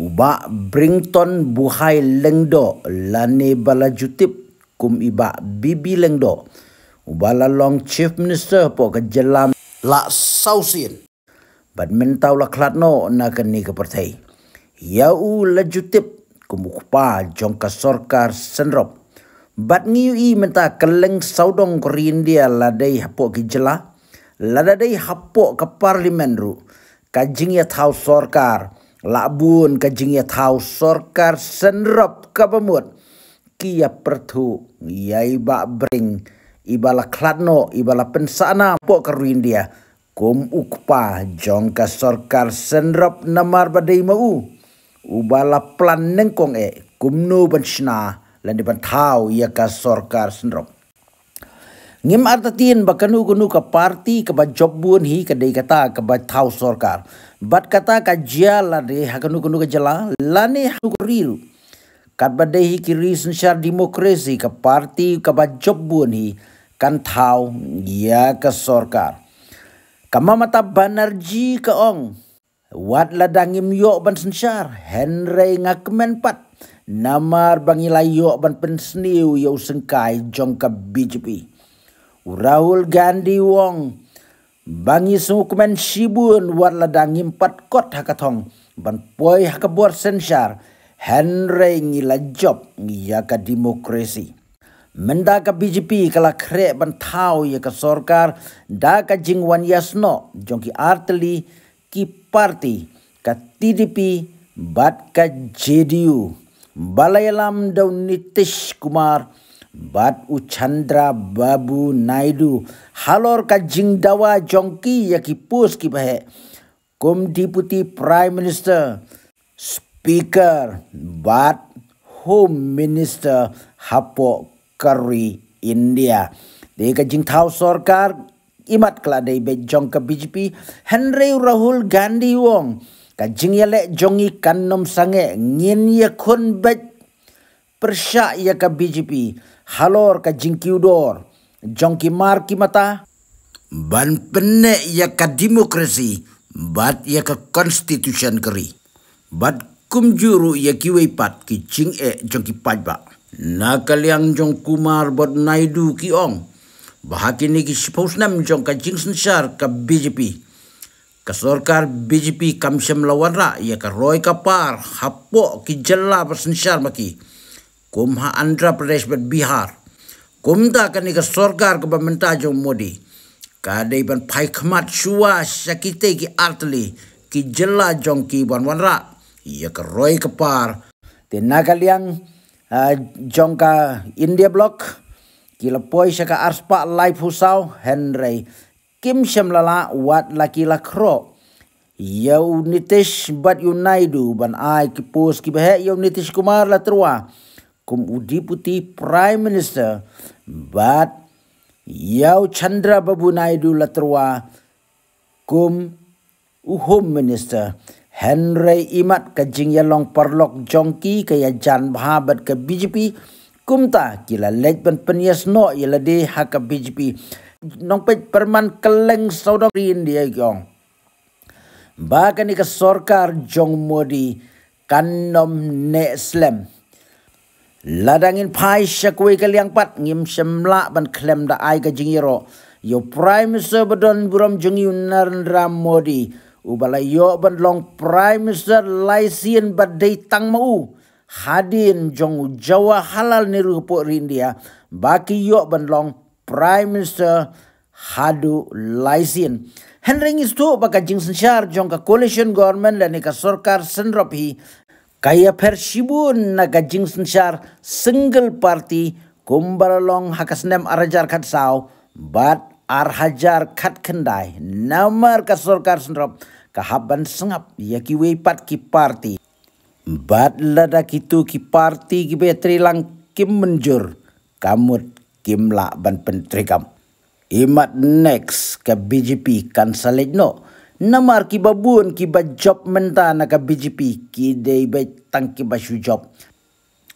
Uba Brington Buhai Lengdo Lani balajutip Kum Iba Bibi Lengdo Uba long Chief Minister Po Kejelam La Sausin Bat Mentau La Klatno Na Keni Kepertai Yau La Jutip Kum Ukpa Jongka Sorkar Senrop Bat Ngiu I Menta Keleng Saudong Kori India Ladai Hapok Kejelah Ladai Hapok Keparlimen Ru Kajing Ya Tau Sorkar Sorkar labun ka jingya thau sorkar senrop ka pamut kia perthu yai iba bring ibala klatno ibala pensana po keruin dia kum ukpa jong ka sorkar senrop namar badai mau ubala plan nengkong e kum nu bensna lan di ban thau ya ka sorkar senrop Ngim artatin bakanu kunu ka parti ka ba jobun hi ka dei kata ka ba thau sorkar. Bat kata ka jia la re ha kunu kunu ka jala la ne ha kuril. Kat ba dei hi ki reason char demokrasi ka parti ka ba jobun hi kan thau ya ka sorkar. Ka mamata banarji ka ong. Wat la dangim yo ban sensar Henry ngakmen pat namar bangilayo ban pensniu yo sengkai jongka BJP. Raul Gandhi Wong Bangi semua kemen sibun wat ladang impat kot hakatong ban poi hakabuat sensar Henry ngila job ngia ka demokrasi menda ke BGP kalau kre ban ya ke sorkar da ke jingwan yasno jongki arteli ki parti ka TDP bat ke JDU balai balayalam daun nitish kumar bat u chandra babu naidu halor ka jingdawa jongki yaki pus ki bahe kum diputi prime minister speaker bat home minister hapo kari india de ka jing imat kala dei be jong ka bjp henry rahul gandhi wong ka jing yale jongi kannom sange ngin ye khun bet persyak ia ke BGP, halor ke jingkiudor, jongki marki mata. Ban penek ia ke demokrasi, bat ia ke konstitusian keri. Bat kumjuru juru ia kiwai pat ki jing e jongki pajba. Nakal yang jong kumar bot naidu ki ong. Bahagi ni ki sepaus nam jong ka jing sensar ke BGP. Kesorkar BGP kamsyam lawan rak ya ke roy kapar hapok ki jela bersensar maki. Maki. Kumha ha Andhra Pradesh bet Bihar. Kum ta kan ika sorgar ke pemerintah modi. Kade iban pai khmat shua sakite ki artli ki jela jong ki ban wan ra. Ia ke roi ke par. Te nagaliang jong ka India block. Ki lepoi shaka arspa life husau Henry. Kim shem wat laki lakro. Ya unitish bat yunaidu ban ai kipus kibahe ya unitish kumar la teruah. Kum Udiputi Prime Minister Bat Yau Chandra Babu Naidu Latrua Kum Uhum Minister Henry Imat Kajing Yalong Parlok Jongki Kaya Jan Bahabat ke BGP Kumta Kila Lejban Penyas No Yala De Haka BGP Nong Pej Perman Keleng Saudari India yang Bahkan Ika Sorkar Jong Modi Kanom Nek Slam Ladangin pai syakwe ke liang pat ngim semla ban klem da ai ke jingiro. Yo prime minister bedon buram jingi Narendra Modi. Ubala yo ban long prime minister laisien badai tang mau. Hadin jong jawa halal ni rupo rindia. Baki yo ban long prime minister hadu laisien. Hendring is to baka jing senchar jong ka coalition government dan ka sorkar senrop kaya persibun naga jing sensyar single party hakas nem arajar kat saw bat arhajar kat kendai namar kasorkar sendrop kahaban sengap yaki weipat ki party bat lada kitu ki party ki betri lang kim menjur kamut kim lak ban pentrikam imat next ke BGP kan salejno namar ki babun ki ba job menta na ka BGP ki day ba tangki ba shu job.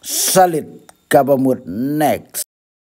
Salit kabamut next.